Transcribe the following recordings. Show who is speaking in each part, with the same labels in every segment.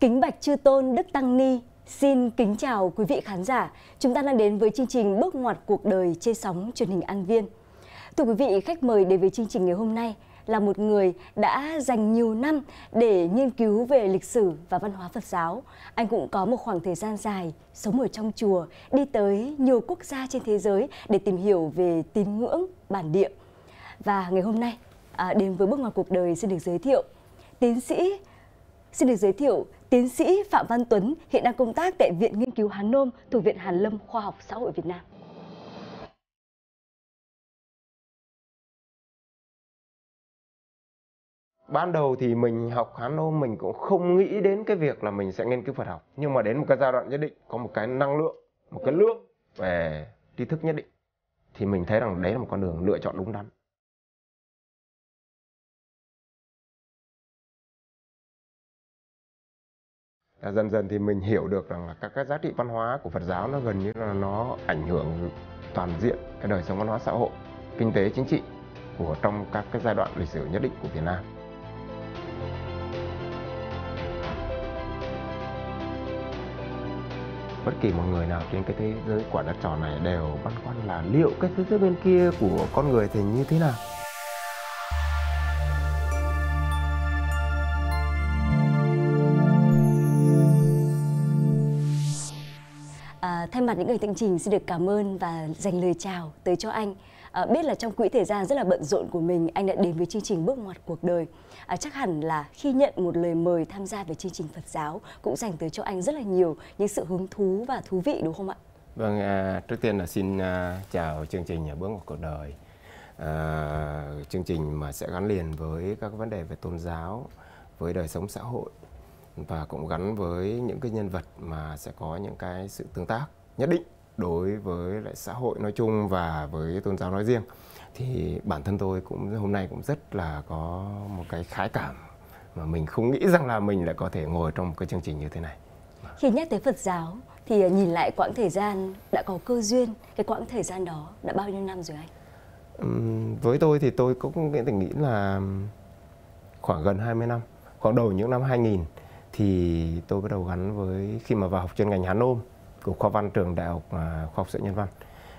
Speaker 1: Kính bạch chư tôn Đức Tăng Ni, xin kính chào quý vị khán giả. Chúng ta đang đến với chương trình Bước ngoặt cuộc đời trên sóng truyền hình An Viên. Thưa quý vị, khách mời đến với chương trình ngày hôm nay là một người đã dành nhiều năm để nghiên cứu về lịch sử và văn hóa Phật giáo. Anh cũng có một khoảng thời gian dài sống ở trong chùa, đi tới nhiều quốc gia trên thế giới để tìm hiểu về tín ngưỡng bản địa. Và ngày hôm nay, à, đến với bước ngoặt cuộc đời xin được giới thiệu tiến sĩ Xin được giới thiệu tiến sĩ Phạm Văn Tuấn hiện đang công tác tại Viện Nghiên cứu Hán Nôm thuộc Viện Hàn Lâm Khoa học Xã hội Việt Nam.
Speaker 2: ban đầu thì mình học Hán Nôm mình cũng không nghĩ đến cái việc là mình sẽ nghiên cứu Phật học nhưng mà đến một cái giai đoạn nhất định có một cái năng lượng một cái lượng về tri thức nhất định thì mình thấy rằng đấy là một con đường lựa chọn đúng đắn À, dần dần thì mình hiểu được rằng là các cái giá trị văn hóa của phật giáo nó gần như là nó ảnh hưởng toàn diện cái đời sống văn hóa xã hội kinh tế chính trị của trong các cái giai đoạn lịch sử nhất định của việt nam bất kỳ một người nào trên cái thế giới quả đất tròn này đều băn khoăn là liệu cái thế giới bên kia của con người thì như thế nào
Speaker 1: thay mặt những người tường trình xin được cảm ơn và dành lời chào tới cho anh à, biết là trong quỹ thời gian rất là bận rộn của mình anh đã đến với chương trình bước ngoặt cuộc đời à, chắc hẳn là khi nhận một lời mời tham gia về chương trình Phật giáo cũng dành tới cho anh rất là nhiều những sự hứng thú và thú vị đúng không ạ?
Speaker 2: Vâng, à, trước tiên là xin à, chào chương trình Nhà bước ngoặt cuộc đời à, chương trình mà sẽ gắn liền với các vấn đề về tôn giáo với đời sống xã hội và cũng gắn với những cái nhân vật mà sẽ có những cái sự tương tác nhất định đối với lại xã hội nói chung và với tôn giáo nói riêng thì bản thân tôi cũng hôm nay cũng rất là có một cái khái cảm mà mình không nghĩ rằng là mình lại có thể ngồi trong một cái chương trình như thế này
Speaker 1: khi nhắc tới Phật giáo thì ờ, nhìn lại quãng thời gian đã có cơ duyên cái quãng thời gian đó đã bao nhiêu năm rồi anh
Speaker 2: uhm, với tôi thì tôi cũng nghĩ nghĩ là khoảng gần 20 năm khoảng đầu những năm 2000 thì tôi bắt đầu gắn với khi mà vào học chuyên ngành Hán Nôm của khoa văn trường đại học à, khoa học sự nhân văn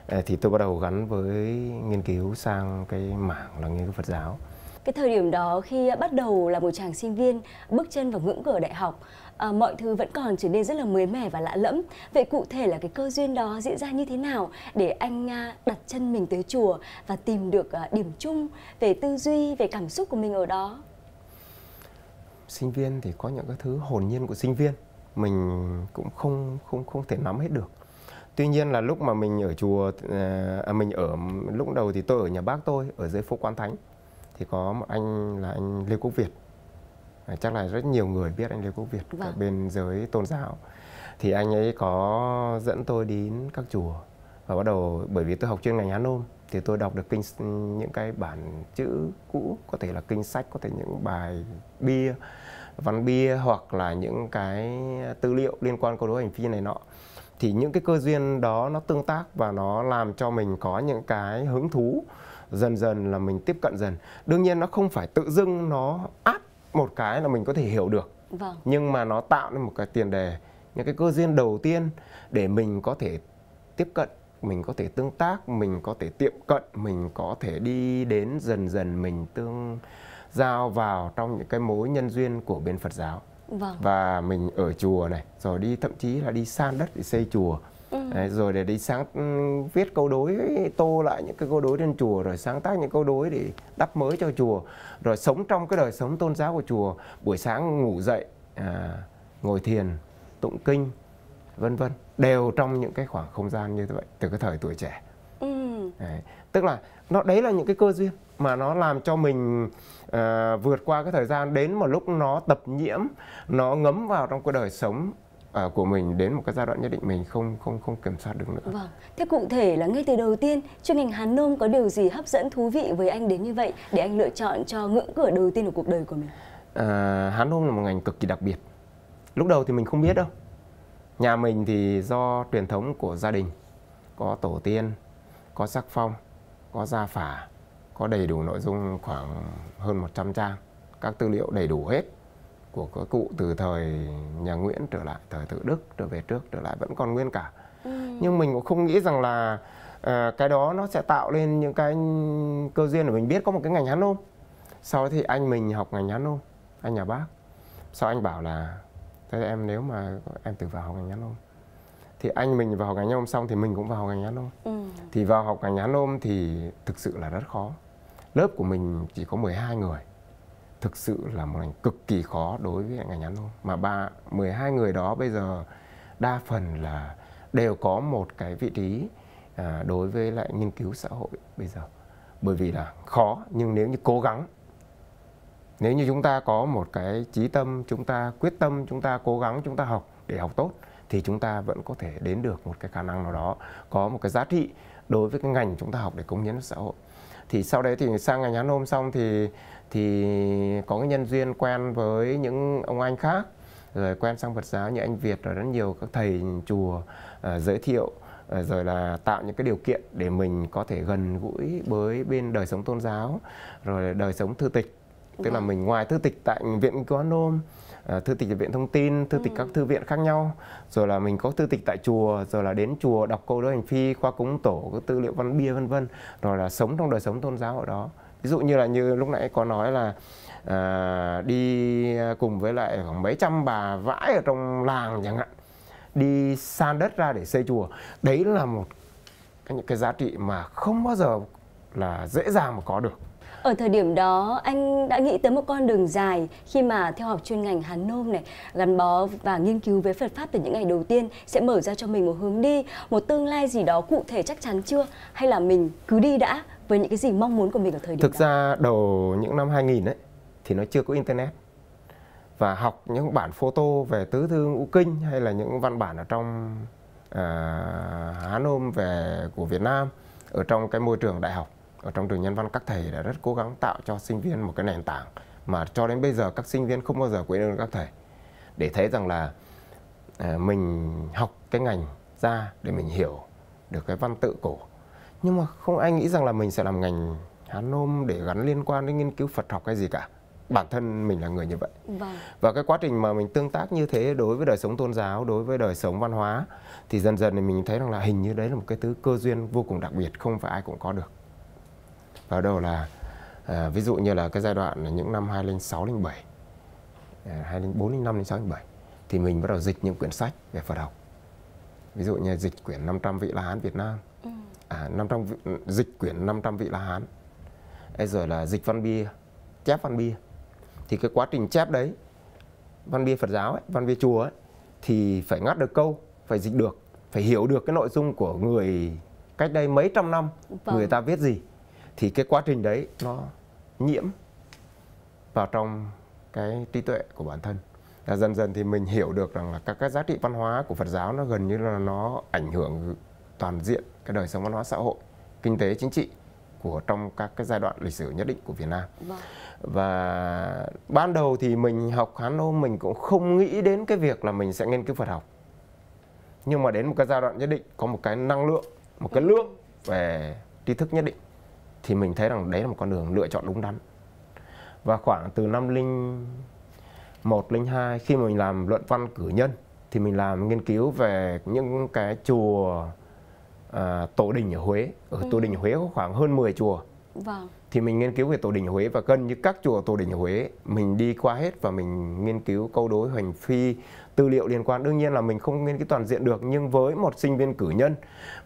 Speaker 2: ờ, thì tôi bắt đầu gắn với nghiên cứu sang cái mảng là nghiên cứu Phật giáo.
Speaker 1: Cái thời điểm đó khi bắt đầu là một chàng sinh viên bước chân vào ngưỡng cửa đại học, à, mọi thứ vẫn còn trở nên rất là mới mẻ và lạ lẫm. Vậy cụ thể là cái cơ duyên đó diễn ra như thế nào để anh à, đặt chân mình tới chùa và tìm được à, điểm chung về tư duy, về cảm xúc của mình ở đó?
Speaker 2: Sinh viên thì có những cái thứ hồn nhiên của sinh viên mình cũng không không không thể nắm hết được tuy nhiên là lúc mà mình ở chùa à, à, mình ở lúc đầu thì tôi ở nhà bác tôi ở dưới phố quan thánh thì có một anh là anh lê quốc việt à, chắc là rất nhiều người biết anh lê quốc việt vâng. ở bên giới tôn giáo thì anh ấy có dẫn tôi đến các chùa và bắt đầu bởi vì tôi học chuyên ngành Án nôm thì tôi đọc được kinh những cái bản chữ cũ có thể là kinh sách có thể những bài bia văn bia hoặc là những cái tư liệu liên quan câu đối hành phi này nọ thì những cái cơ duyên đó nó tương tác và nó làm cho mình có những cái hứng thú dần dần là mình tiếp cận dần đương nhiên nó không phải tự dưng nó áp một cái là mình có thể hiểu được vâng. nhưng mà nó tạo nên một cái tiền đề những cái cơ duyên đầu tiên để mình có thể tiếp cận mình có thể tương tác mình có thể tiệm cận mình có thể đi đến dần dần mình tương giao vào trong những cái mối nhân duyên của bên Phật giáo vâng. và mình ở chùa này rồi đi thậm chí là đi san đất để xây chùa ừ. Đấy, rồi để đi sáng ừ, viết câu đối tô lại những cái câu đối trên chùa rồi sáng tác những câu đối để đắp mới cho chùa rồi sống trong cái đời sống tôn giáo của chùa buổi sáng ngủ dậy à, ngồi thiền tụng kinh vân vân đều trong những cái khoảng không gian như vậy từ cái thời tuổi trẻ ừ. đấy. tức là nó đấy là những cái cơ duyên mà nó làm cho mình à, vượt qua cái thời gian đến một lúc nó tập nhiễm nó ngấm vào trong cuộc đời sống à, của mình đến một cái giai đoạn nhất định mình không không không kiểm soát được nữa.
Speaker 1: Vâng. Thế cụ thể là ngay từ đầu tiên chuyên ngành Hàn Nôm có điều gì hấp dẫn thú vị với anh đến như vậy để anh lựa chọn cho ngưỡng cửa đầu tiên của cuộc đời của mình? À,
Speaker 2: ờ, Hàn Nôm là một ngành cực kỳ đặc biệt. Lúc đầu thì mình không biết đâu. Nhà mình thì do truyền thống của gia đình có tổ tiên, có sắc phong, có gia phả có đầy đủ nội dung khoảng hơn 100 trang các tư liệu đầy đủ hết của các cụ từ thời nhà Nguyễn trở lại thời tự Đức trở về trước trở lại vẫn còn nguyên cả ừ. nhưng mình cũng không nghĩ rằng là uh, cái đó nó sẽ tạo lên những cái cơ duyên để mình biết có một cái ngành Hán nôm sau thì anh mình học ngành Hán nôm anh nhà bác sau anh bảo là thế em nếu mà em tự vào học ngành Hán nôm thì anh mình vào học ngành Hán nôm xong thì mình cũng vào học ngành Hán nôm ừ. thì vào học ngành Hán nôm thì thực sự là rất khó lớp của mình chỉ có 12 người thực sự là một ngành cực kỳ khó đối với ngành án thôi mà ba 12 người đó bây giờ đa phần là đều có một cái vị trí à, đối với lại nghiên cứu xã hội bây giờ bởi vì là khó nhưng nếu như cố gắng nếu như chúng ta có một cái trí tâm chúng ta quyết tâm chúng ta cố gắng chúng ta học để học tốt thì chúng ta vẫn có thể đến được một cái khả năng nào đó có một cái giá trị đối với cái ngành chúng ta học để cống hiến xã hội thì sau đấy thì sang ngày nhắn hôm xong thì thì có cái nhân duyên quen với những ông anh khác rồi quen sang Phật giáo như anh Việt rồi rất nhiều các thầy chùa uh, giới thiệu ờ, rồi là tạo những cái điều kiện để mình có thể gần gũi với bên đời sống tôn giáo rồi đời sống thư tịch tức là vâng. mình ngoài thư tịch tại viện nghiên cứu Nôm Ờ, thư tịch viện thông tin thư tịch ừ. các thư viện khác nhau rồi là mình có thư tịch tại chùa rồi là đến chùa đọc câu đối hành phi khoa cúng tổ các tư liệu văn bia vân vân rồi là sống trong đời sống tôn giáo ở đó ví dụ như là như lúc nãy có nói là à, đi à, cùng với lại khoảng mấy trăm bà vãi ở trong làng chẳng hạn đi san đất ra để xây chùa đấy là một cái, những cái giá trị mà không bao giờ là dễ dàng mà có được
Speaker 1: ở thời điểm đó anh đã nghĩ tới một con đường dài khi mà theo học chuyên ngành Hàn Nôm này, gắn bó và nghiên cứu với Phật Pháp từ những ngày đầu tiên sẽ mở ra cho mình một hướng đi, một tương lai gì đó cụ thể chắc chắn chưa? Hay là mình cứ đi đã với những cái gì mong muốn của mình ở thời điểm Thực đó?
Speaker 2: ra đầu những năm 2000 ấy thì nó chưa có Internet và học những bản photo về tứ thương ngũ kinh hay là những văn bản ở trong à, Hán Nôm về của Việt Nam ở trong cái môi trường đại học ở trong trường nhân văn các thầy đã rất cố gắng tạo cho sinh viên một cái nền tảng mà cho đến bây giờ các sinh viên không bao giờ quên ơn các thầy để thấy rằng là à, mình học cái ngành ra để mình hiểu được cái văn tự cổ nhưng mà không ai nghĩ rằng là mình sẽ làm ngành hán nôm để gắn liên quan đến nghiên cứu phật học hay gì cả bản thân mình là người như vậy vâng. và cái quá trình mà mình tương tác như thế đối với đời sống tôn giáo đối với đời sống văn hóa thì dần dần thì mình thấy rằng là hình như đấy là một cái thứ cơ duyên vô cùng đặc biệt không phải ai cũng có được ở đầu là à, ví dụ như là cái giai đoạn là những năm 2006 07 à, 2004 05 06 07 thì mình bắt đầu dịch những quyển sách về Phật học. Ví dụ như dịch quyển 500 vị La Hán Việt Nam. Ừ. À 500 vị, dịch quyển 500 vị La Hán. Ê, rồi là dịch văn bia, chép văn bia. Thì cái quá trình chép đấy văn bia Phật giáo ấy, văn bia chùa ấy thì phải ngắt được câu, phải dịch được, phải hiểu được cái nội dung của người cách đây mấy trăm năm vâng. người ta viết gì thì cái quá trình đấy nó nhiễm vào trong cái trí tuệ của bản thân là dần dần thì mình hiểu được rằng là các cái giá trị văn hóa của Phật giáo nó gần như là nó ảnh hưởng toàn diện cái đời sống văn hóa xã hội kinh tế chính trị của trong các cái giai đoạn lịch sử nhất định của Việt Nam vâng. và ban đầu thì mình học Hán Nô mình cũng không nghĩ đến cái việc là mình sẽ nghiên cứu Phật học nhưng mà đến một cái giai đoạn nhất định có một cái năng lượng một cái lượng về tri thức nhất định thì mình thấy rằng đấy là một con đường lựa chọn đúng đắn và khoảng từ năm linh một linh hai khi mà mình làm luận văn cử nhân thì mình làm nghiên cứu về những cái chùa à, tổ đình ở Huế ở ừ. tổ đình Huế có khoảng hơn 10 chùa vâng. thì mình nghiên cứu về tổ đình Huế và gần như các chùa tổ đình Huế mình đi qua hết và mình nghiên cứu câu đối hoành phi tư liệu liên quan đương nhiên là mình không nghiên cứu toàn diện được nhưng với một sinh viên cử nhân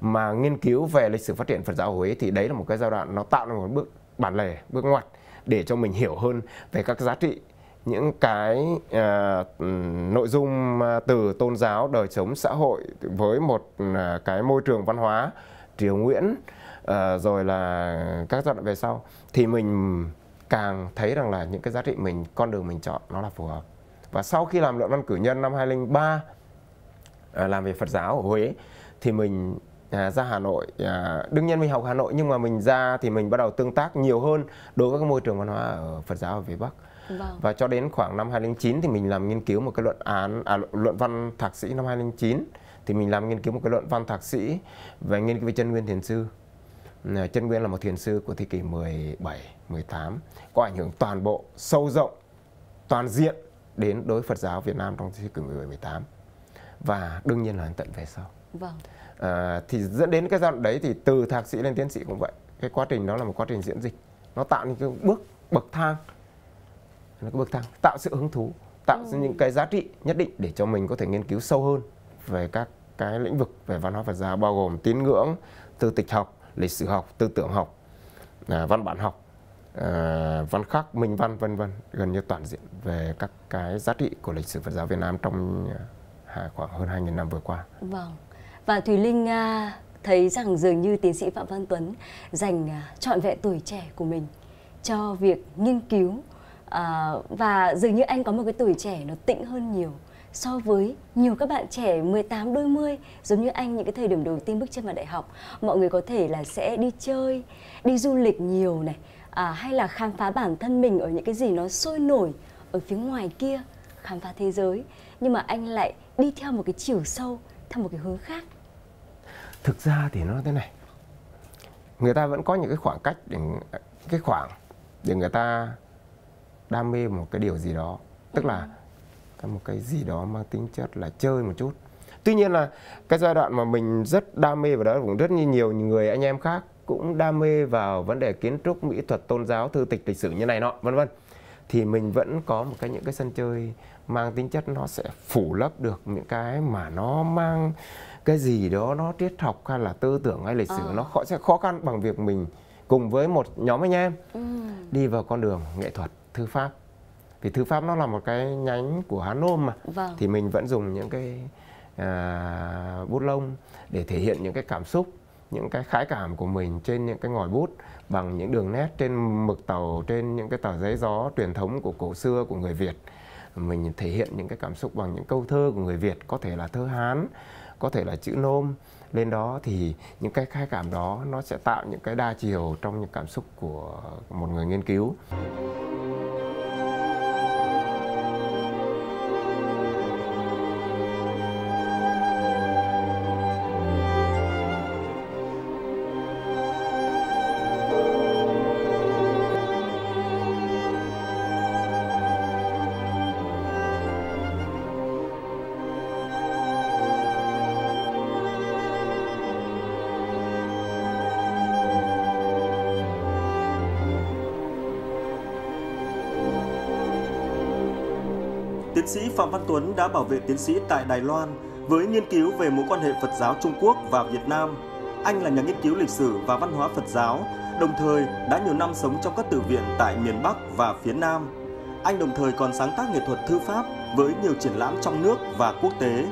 Speaker 2: mà nghiên cứu về lịch sử phát triển Phật giáo Huế thì đấy là một cái giai đoạn nó tạo ra một bước bản lề bước ngoặt để cho mình hiểu hơn về các giá trị những cái uh, nội dung từ tôn giáo đời sống xã hội với một uh, cái môi trường văn hóa triều nguyễn uh, rồi là các giai đoạn về sau thì mình càng thấy rằng là những cái giá trị mình con đường mình chọn nó là phù hợp và sau khi làm luận văn cử nhân năm 2003 à, làm về Phật giáo ở Huế thì mình à, ra Hà Nội à, đương nhiên mình học Hà Nội nhưng mà mình ra thì mình bắt đầu tương tác nhiều hơn đối với các môi trường văn hóa ở Phật giáo ở phía Bắc vâng. và cho đến khoảng năm 2009 thì mình làm nghiên cứu một cái luận án à, luận văn thạc sĩ năm 2009 thì mình làm nghiên cứu một cái luận văn thạc sĩ về nghiên cứu về chân nguyên thiền sư chân nguyên là một thiền sư của thế kỷ 17 18 có ảnh hưởng toàn bộ sâu rộng toàn diện đến đối Phật giáo Việt Nam trong thế kỷ 17 18 và đương nhiên là tận về sau. Vâng. À, thì dẫn đến cái giai đoạn đấy thì từ thạc sĩ lên tiến sĩ cũng vậy. Cái quá trình đó là một quá trình diễn dịch. Nó tạo những cái bước bậc thang nó cái bậc thang tạo sự hứng thú, tạo ừ. những cái giá trị nhất định để cho mình có thể nghiên cứu sâu hơn về các cái lĩnh vực về văn hóa Phật giáo bao gồm tín ngưỡng, tư tịch học, lịch sử học, tư tưởng học, à, văn bản học uh, văn khắc minh văn vân vân gần như toàn diện về các cái giá trị của lịch sử Phật giáo Việt Nam trong uh, khoảng hơn 2.000 năm vừa qua.
Speaker 1: Vâng. Và Thùy Linh uh, thấy rằng dường như tiến sĩ Phạm Văn Tuấn dành uh, trọn vẹn tuổi trẻ của mình cho việc nghiên cứu uh, và dường như anh có một cái tuổi trẻ nó tĩnh hơn nhiều so với nhiều các bạn trẻ 18 đôi mươi giống như anh những cái thời điểm đầu tiên bước chân vào đại học mọi người có thể là sẽ đi chơi đi du lịch nhiều này à, hay là khám phá bản thân mình ở những cái gì nó sôi nổi ở phía ngoài kia khám phá thế giới nhưng mà anh lại đi theo một cái chiều sâu theo một cái hướng khác
Speaker 2: thực ra thì nó thế này người ta vẫn có những cái khoảng cách để cái khoảng để người ta đam mê một cái điều gì đó tức là một cái gì đó mang tính chất là chơi một chút tuy nhiên là cái giai đoạn mà mình rất đam mê vào đó cũng rất như nhiều người anh em khác cũng đam mê vào vấn đề kiến trúc mỹ thuật tôn giáo thư tịch lịch sử như này nọ vân vân thì mình vẫn có một cái những cái sân chơi mang tính chất nó sẽ phủ lấp được những cái mà nó mang cái gì đó nó triết học hay là tư tưởng hay lịch sử à. nó khó, sẽ khó khăn bằng việc mình cùng với một nhóm anh em ừ. đi vào con đường nghệ thuật thư pháp vì thư pháp nó là một cái nhánh của Hán Nôm mà vâng. thì mình vẫn dùng những cái à, bút lông để thể hiện những cái cảm xúc những cái khái cảm của mình trên những cái ngòi bút bằng những đường nét trên mực tàu trên những cái tờ giấy gió truyền thống của cổ xưa của người Việt mình thể hiện những cái cảm xúc bằng những câu thơ của người Việt có thể là thơ Hán có thể là chữ nôm lên đó thì những cái khái cảm đó nó sẽ tạo những cái đa chiều trong những cảm xúc của một người nghiên cứu.
Speaker 3: Tiến sĩ Phạm Văn Tuấn đã bảo vệ tiến sĩ tại Đài Loan với nghiên cứu về mối quan hệ Phật giáo Trung Quốc và Việt Nam. Anh là nhà nghiên cứu lịch sử và văn hóa Phật giáo, đồng thời đã nhiều năm sống trong các tử viện tại miền Bắc và phía Nam. Anh đồng thời còn sáng tác nghệ thuật thư pháp với nhiều triển lãm trong nước và quốc tế.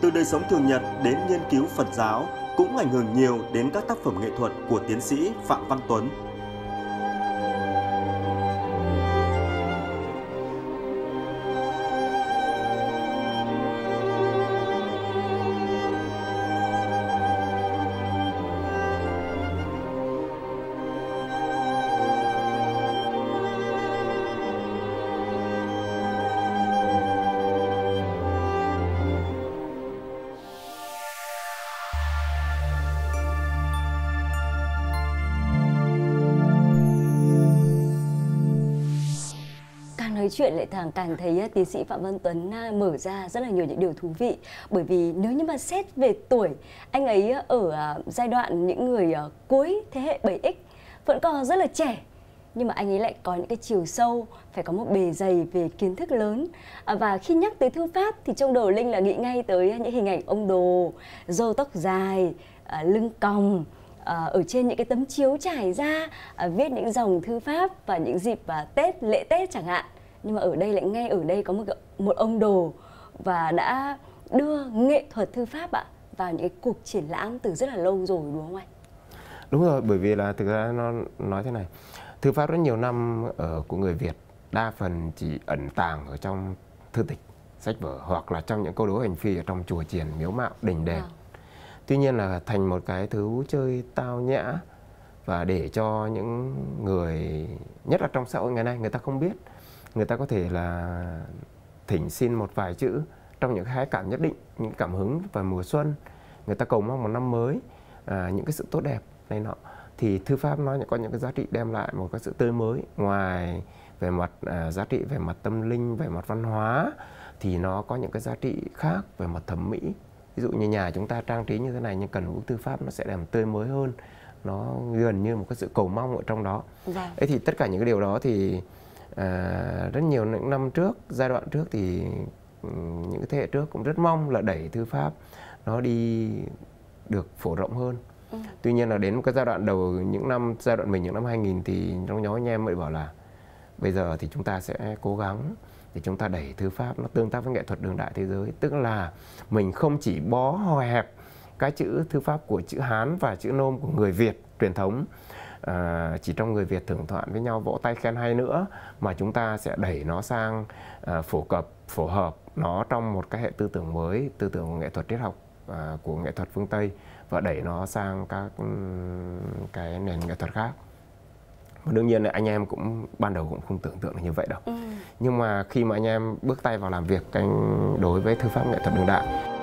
Speaker 3: Từ đời sống thường nhật đến nghiên cứu Phật giáo cũng ảnh hưởng nhiều đến các tác phẩm nghệ thuật của tiến sĩ Phạm Văn Tuấn.
Speaker 1: nói chuyện lại càng càng thấy à, tiến sĩ Phạm Văn Tuấn à, mở ra rất là nhiều những điều thú vị bởi vì nếu như mà xét về tuổi anh ấy à, ở giai đoạn những người cuối thế hệ 7X vẫn còn rất là trẻ nhưng mà anh ấy lại có những cái chiều sâu phải có một bề dày về kiến thức lớn và khi nhắc tới thư pháp thì trong đầu linh là nghĩ ngay tới những hình ảnh ông đồ râu tóc dài lưng còng ở trên những cái tấm chiếu trải ra viết những dòng thư pháp và những dịp tết lễ tết chẳng hạn nhưng mà ở đây lại ngay ở đây có một một ông đồ và đã đưa nghệ thuật thư pháp ạ vào những cái cuộc triển lãm từ rất là lâu rồi đúng không anh?
Speaker 2: Đúng rồi, bởi vì là thực ra nó nói thế này, thư pháp rất nhiều năm ở ờ, của người Việt đa phần chỉ ẩn tàng ở trong thư tịch, sách vở hoặc là trong những câu đố hành phi ở trong chùa chiền, miếu mạo, đình đền. À. Tuy nhiên là thành một cái thứ chơi tao nhã và để cho những người nhất là trong xã hội ngày nay người ta không biết người ta có thể là thỉnh xin một vài chữ trong những hái cảm nhất định những cảm hứng và mùa xuân người ta cầu mong một năm mới à, những cái sự tốt đẹp này nọ thì thư pháp nó có những cái giá trị đem lại một cái sự tươi mới ngoài về mặt à, giá trị về mặt tâm linh về mặt văn hóa thì nó có những cái giá trị khác về mặt thẩm mỹ ví dụ như nhà chúng ta trang trí như thế này nhưng cần bức thư pháp nó sẽ làm tươi mới hơn nó gần như một cái sự cầu mong ở trong đó dạ. Vâng. ấy thì tất cả những cái điều đó thì À, rất nhiều những năm trước giai đoạn trước thì ừ, những thế hệ trước cũng rất mong là đẩy thư pháp nó đi được phổ rộng hơn ừ. tuy nhiên là đến cái giai đoạn đầu những năm giai đoạn mình những năm 2000 thì trong nhóm anh em mới bảo là bây giờ thì chúng ta sẽ cố gắng thì chúng ta đẩy thư pháp nó tương tác với nghệ thuật đường đại thế giới tức là mình không chỉ bó hò hẹp cái chữ thư pháp của chữ Hán và chữ Nôm của người Việt truyền thống Ờ, chỉ trong người Việt thưởng thoảng với nhau vỗ tay khen hay nữa mà chúng ta sẽ đẩy nó sang à, phổ cập phổ hợp nó trong một cái hệ tư tưởng mới tư tưởng nghệ thuật triết học à, của nghệ thuật phương Tây và đẩy nó sang các ừ, cái nền nghệ thuật khác và đương nhiên là anh em cũng ban đầu cũng không tưởng tượng được như vậy đâu ừ. nhưng mà khi mà anh em bước tay vào làm việc cái đối với thư pháp nghệ thuật đương đại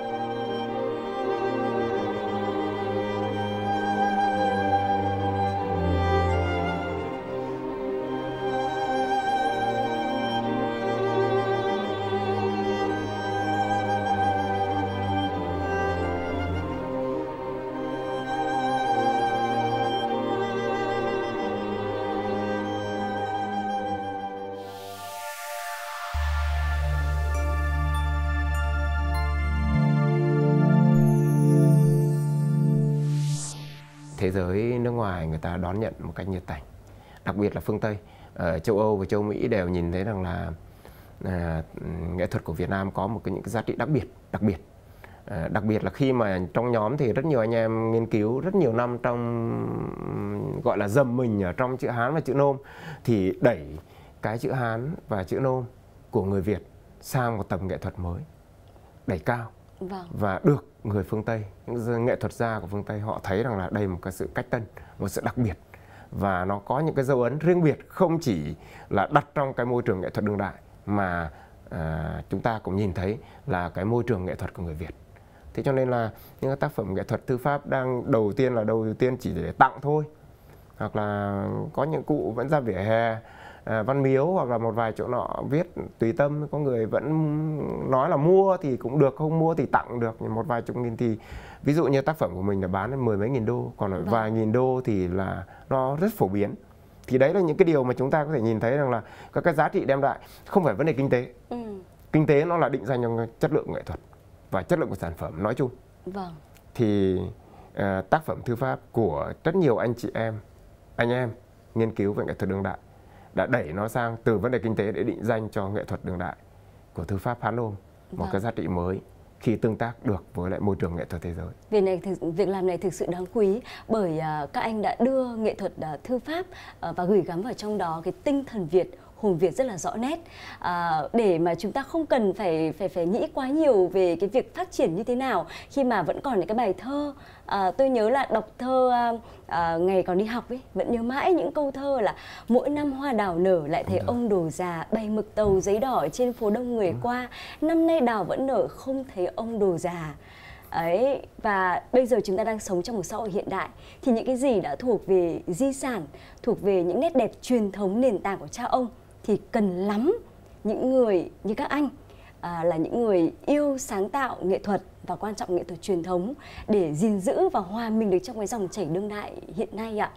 Speaker 2: giới nước ngoài người ta đón nhận một cách nhiệt tình đặc biệt là phương tây ở châu âu và châu mỹ đều nhìn thấy rằng là à, nghệ thuật của Việt Nam có một cái những cái giá trị đặc biệt đặc biệt à, đặc biệt là khi mà trong nhóm thì rất nhiều anh em nghiên cứu rất nhiều năm trong gọi là dầm mình ở trong chữ Hán và chữ Nôm thì đẩy cái chữ Hán và chữ Nôm của người Việt sang một tầm nghệ thuật mới đẩy cao vâng. và được người phương Tây, những nghệ thuật gia của phương Tây họ thấy rằng là đây một cái sự cách tân, một sự đặc biệt và nó có những cái dấu ấn riêng biệt không chỉ là đặt trong cái môi trường nghệ thuật đương đại mà à, chúng ta cũng nhìn thấy là cái môi trường nghệ thuật của người Việt. Thế cho nên là những cái tác phẩm nghệ thuật thư pháp đang đầu tiên là đầu tiên chỉ để tặng thôi hoặc là có những cụ vẫn ra vỉa hè Ờ, văn miếu hoặc là một vài chỗ nọ viết tùy tâm có người vẫn nói là mua thì cũng được không mua thì tặng được một vài chục nghìn thì ví dụ như tác phẩm của mình là bán đến mười mấy nghìn đô còn ở vâng. vài nghìn đô thì là nó rất phổ biến thì đấy là những cái điều mà chúng ta có thể nhìn thấy rằng là các cái giá trị đem lại không phải vấn đề kinh tế ừ. kinh tế nó là định danh cho chất lượng nghệ thuật và chất lượng của sản phẩm nói chung vâng. thì uh, tác phẩm thư pháp của rất nhiều anh chị em anh em nghiên cứu về nghệ thuật đương đại đã đẩy nó sang từ vấn đề kinh tế để định danh cho nghệ thuật đương đại của thư pháp Hán Nôm một vâng. cái giá trị mới khi tương tác được với lại môi trường nghệ thuật thế giới.
Speaker 1: Việc này thực, việc làm này thực sự đáng quý bởi à, các anh đã đưa nghệ thuật à, thư pháp à, và gửi gắm vào trong đó cái tinh thần Việt hồn việt rất là rõ nét à, để mà chúng ta không cần phải phải phải nghĩ quá nhiều về cái việc phát triển như thế nào khi mà vẫn còn những cái bài thơ à, tôi nhớ là đọc thơ à, ngày còn đi học ấy vẫn nhớ mãi những câu thơ là mỗi năm hoa đào nở lại thấy vâng ông đồ già bay mực tàu giấy đỏ trên phố đông người vâng. qua năm nay đào vẫn nở không thấy ông đồ già ấy và bây giờ chúng ta đang sống trong một xã hội hiện đại thì những cái gì đã thuộc về di sản thuộc về những nét đẹp truyền thống nền tảng của cha ông thì cần lắm những người như các anh à, là những người yêu sáng tạo nghệ thuật và quan trọng nghệ thuật truyền thống để gìn giữ và hòa mình được trong cái dòng chảy đương đại hiện nay ạ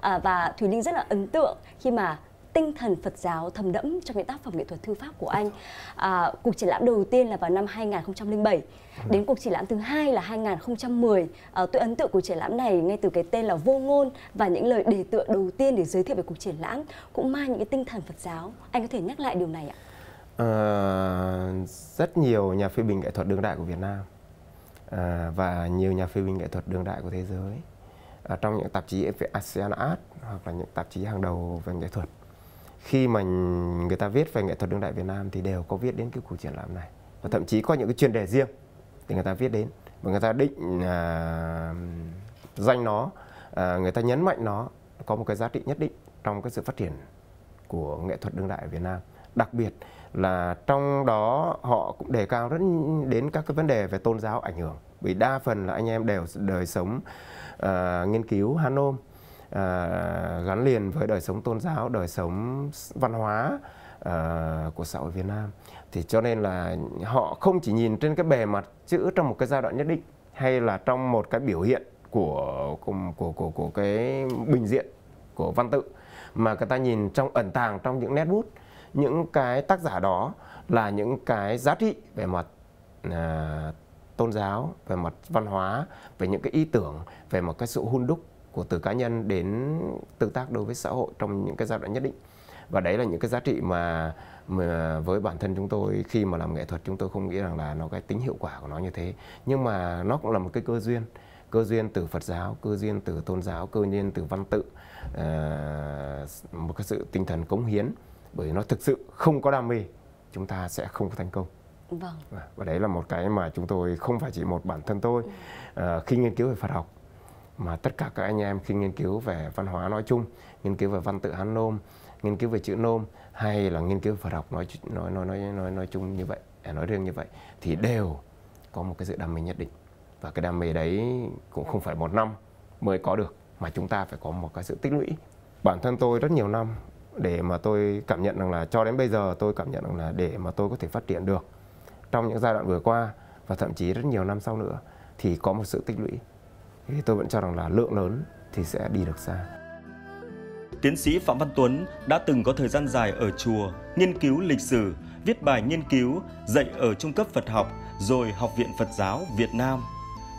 Speaker 1: à, và thùy linh rất là ấn tượng khi mà tinh thần Phật giáo thầm đẫm trong những tác phẩm nghệ thuật thư pháp của anh. À, cuộc triển lãm đầu tiên là vào năm 2007, vâng. đến cuộc triển lãm thứ hai là 2010. À, ờ, tôi ấn tượng của triển lãm này ngay từ cái tên là Vô Ngôn và những lời đề tựa đầu tiên để giới thiệu về cuộc triển lãm cũng mang những cái tinh thần Phật giáo. Anh có thể nhắc lại điều này ạ?
Speaker 2: À, rất nhiều nhà phê bình nghệ thuật đương đại của Việt Nam à, và nhiều nhà phê bình nghệ thuật đương đại của thế giới à, trong những tạp chí về ASEAN Art hoặc là những tạp chí hàng đầu về nghệ thuật khi mà người ta viết về nghệ thuật đương đại Việt Nam thì đều có viết đến cái cuộc triển lãm này và thậm chí có những cái chuyên đề riêng thì người ta viết đến và người ta định à, danh nó à, người ta nhấn mạnh nó có một cái giá trị nhất định trong cái sự phát triển của nghệ thuật đương đại ở Việt Nam đặc biệt là trong đó họ cũng đề cao rất đến các cái vấn đề về tôn giáo ảnh hưởng vì đa phần là anh em đều đời sống uh, nghiên cứu Hanom Ờ, gắn liền với đời sống tôn giáo đời sống văn hóa uh, của xã hội Việt Nam thì cho nên là họ không chỉ nhìn trên cái bề mặt chữ trong một cái giai đoạn nhất định hay là trong một cái biểu hiện của của của của, của cái bình diện của văn tự mà người ta nhìn trong ẩn tàng trong những nét bút những cái tác giả đó là những cái giá trị về mặt uh, tôn giáo về mặt văn hóa về những cái ý tưởng về một cái sự hun đúc của từ cá nhân đến tương tác đối với xã hội trong những cái giai đoạn nhất định và đấy là những cái giá trị mà, mà với bản thân chúng tôi khi mà làm nghệ thuật chúng tôi không nghĩ rằng là nó cái tính hiệu quả của nó như thế nhưng mà nó cũng là một cái cơ duyên cơ duyên từ Phật giáo, cơ duyên từ tôn giáo, cơ duyên từ văn tự, uh, một cái sự tinh thần cống hiến bởi nó thực sự không có đam mê chúng ta sẽ không có thành công. Vâng. Và đấy là một cái mà chúng tôi không phải chỉ một bản thân tôi uh, khi nghiên cứu về Phật học mà tất cả các anh em khi nghiên cứu về văn hóa nói chung, nghiên cứu về văn tự Hán Nôm, nghiên cứu về chữ Nôm hay là nghiên cứu Phật học nói nói nói nói nói, nói chung như vậy, à, nói riêng như vậy thì đều có một cái sự đam mê nhất định và cái đam mê đấy cũng không phải một năm mới có được mà chúng ta phải có một cái sự tích lũy. Bản thân tôi rất nhiều năm để mà tôi cảm nhận rằng là cho đến bây giờ tôi cảm nhận rằng là để mà tôi có thể phát triển được trong những giai đoạn vừa qua và thậm chí rất nhiều năm sau nữa thì có một sự tích lũy thì tôi vẫn cho rằng là lượng lớn thì sẽ đi được xa.
Speaker 3: Tiến sĩ Phạm Văn Tuấn đã từng có thời gian dài ở chùa, nghiên cứu lịch sử, viết bài nghiên cứu, dạy ở trung cấp Phật học, rồi Học viện Phật giáo Việt Nam.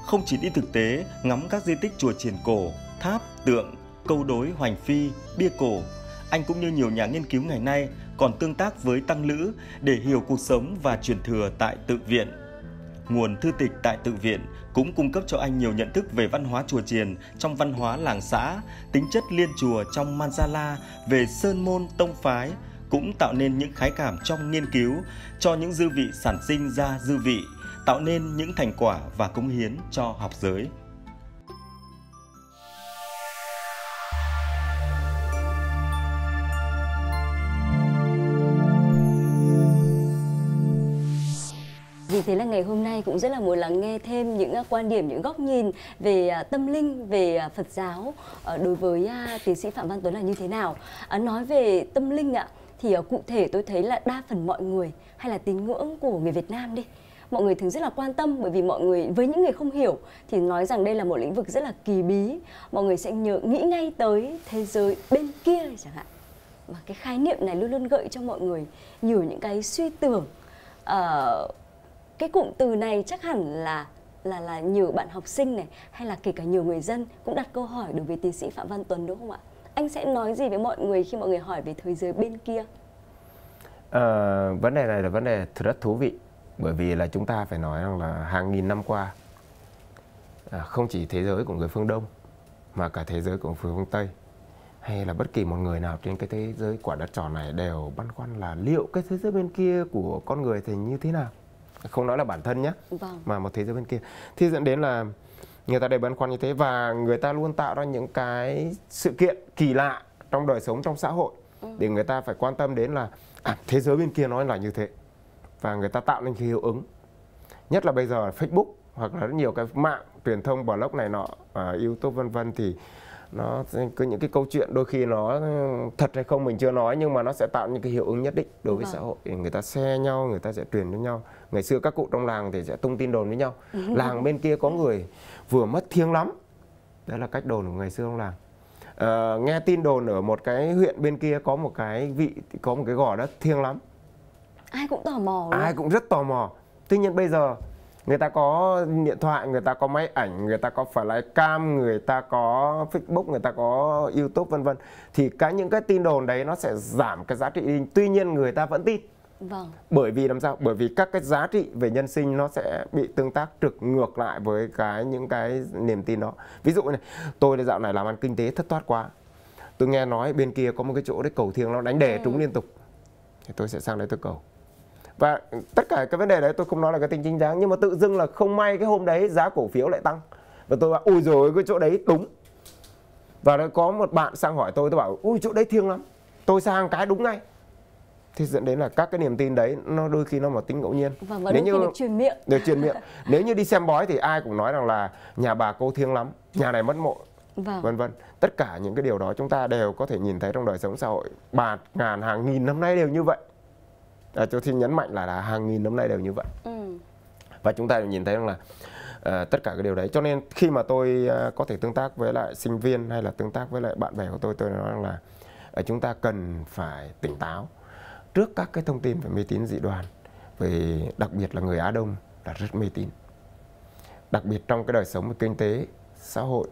Speaker 3: Không chỉ đi thực tế ngắm các di tích chùa triển cổ, tháp, tượng, câu đối hoành phi, bia cổ, anh cũng như nhiều nhà nghiên cứu ngày nay còn tương tác với tăng lữ để hiểu cuộc sống và truyền thừa tại tự viện nguồn thư tịch tại tự viện cũng cung cấp cho anh nhiều nhận thức về văn hóa chùa chiền trong văn hóa làng xã, tính chất liên chùa trong Manzala, về sơn môn tông phái, cũng tạo nên những khái cảm trong nghiên cứu cho những dư vị sản sinh ra dư vị, tạo nên những thành quả và cống hiến cho học giới.
Speaker 1: cũng rất là muốn lắng nghe thêm những à, quan điểm, những góc nhìn về à, tâm linh, về à, Phật giáo ờ, đối với tiến sĩ Phạm Văn Tuấn là như thế nào. Nói về tâm linh ạ, thì cụ thể tôi thấy là đa phần mọi người hay là tín ngưỡng của người Việt Nam đi mọi người thường rất là quan tâm bởi vì mọi người với những người không hiểu thì nói rằng đây là một lĩnh vực rất là kỳ bí mọi người sẽ nhớ nghĩ ngay tới thế giới bên kia chẳng hạn mà cái khái niệm này luôn luôn gợi cho mọi người nhiều những cái suy tưởng uh, cái cụm từ này chắc hẳn là là là nhiều bạn học sinh này hay là kể cả nhiều người dân cũng đặt câu hỏi đối với tiến sĩ Phạm Văn Tuấn đúng không ạ? Anh sẽ nói gì với mọi người khi mọi người hỏi về thế giới bên kia?
Speaker 2: À, vấn đề này là vấn đề rất thú vị bởi vì là chúng ta phải nói rằng là hàng nghìn năm qua à, không chỉ thế giới của người phương Đông mà cả thế giới của người phương Tây hay là bất kỳ một người nào trên cái thế giới quả đất tròn này đều băn khoăn là liệu cái thế giới bên kia của con người thì như thế nào không nói là bản thân nhé vâng. mà một thế giới bên kia thì dẫn đến là người ta đều băn khoăn như thế và người ta luôn tạo ra những cái sự kiện kỳ lạ trong đời sống trong xã hội ừ. để người ta phải quan tâm đến là à, thế giới bên kia nói là như thế và người ta tạo nên cái hiệu ứng nhất là bây giờ là Facebook hoặc là rất nhiều cái mạng truyền thông blog này nọ à, YouTube vân vân thì nó cứ những cái câu chuyện đôi khi nó ừ, thật hay không mình chưa nói nhưng mà nó sẽ tạo những cái hiệu ứng nhất định đối với vâng. xã hội người ta xe nhau người ta sẽ truyền cho nhau ngày xưa các cụ trong làng thì sẽ tung tin đồn với nhau ừ. làng bên kia có người vừa mất thiêng lắm đó là cách đồn của ngày xưa trong làng à, nghe tin đồn ở một cái huyện bên kia có một cái vị có một cái gò đất thiêng lắm
Speaker 1: ai cũng tò mò
Speaker 2: luôn. ai cũng rất tò mò tuy nhiên bây giờ người ta có điện thoại người ta có máy ảnh người ta có phải cam người ta có facebook người ta có youtube vân vân thì cái những cái tin đồn đấy nó sẽ giảm cái giá trị tuy nhiên người ta vẫn tin Vâng. Bởi vì làm sao? Bởi vì các cái giá trị về nhân sinh nó sẽ bị tương tác trực ngược lại với cái những cái niềm tin đó. Ví dụ này, tôi dạo này làm ăn kinh tế thất thoát quá. Tôi nghe nói bên kia có một cái chỗ đấy cầu thiêng nó đánh đề ừ. trúng liên tục. Thì tôi sẽ sang đấy tôi cầu. Và tất cả cái vấn đề đấy tôi không nói là cái tính chính đáng nhưng mà tự dưng là không may cái hôm đấy giá cổ phiếu lại tăng. Và tôi bảo ui rồi cái chỗ đấy đúng. Và có một bạn sang hỏi tôi tôi bảo ui chỗ đấy thiêng lắm. Tôi sang cái đúng ngay thì dẫn đến là các cái niềm tin đấy nó đôi khi nó mà tính ngẫu nhiên vâng, và nếu như được truyền
Speaker 1: miệng được truyền miệng
Speaker 2: nếu như đi xem bói thì ai cũng nói rằng là nhà bà cô thiêng lắm nhà này mất mộ vâng. vân vân tất cả những cái điều đó chúng ta đều có thể nhìn thấy trong đời sống xã hội Bà ngàn hàng nghìn năm nay đều như vậy à, tôi xin nhấn mạnh là, là hàng nghìn năm nay đều như vậy ừ. và chúng ta đều nhìn thấy rằng là À, tất cả cái điều đấy cho nên khi mà tôi à, có thể tương tác với lại sinh viên hay là tương tác với lại bạn bè của tôi tôi nói rằng là à, chúng ta cần phải tỉnh táo trước các cái thông tin về mê tín dị đoan về đặc biệt là người Á Đông là rất mê tín đặc biệt trong cái đời sống về kinh tế xã hội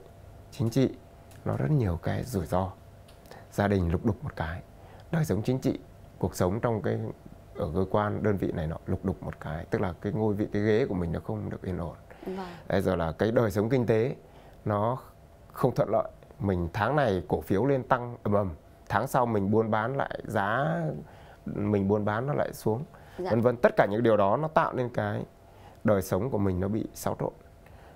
Speaker 2: chính trị nó rất nhiều cái rủi ro gia đình lục đục một cái đời sống chính trị cuộc sống trong cái ở cơ quan đơn vị này nó lục đục một cái tức là cái ngôi vị cái ghế của mình nó không được yên ổn vâng. giờ là cái đời sống kinh tế nó không thuận lợi mình tháng này cổ phiếu lên tăng ầm ầm tháng sau mình buôn bán lại giá mình buôn bán nó lại xuống dạ. vân vân tất cả những điều đó nó tạo nên cái đời sống của mình nó bị xáo trộn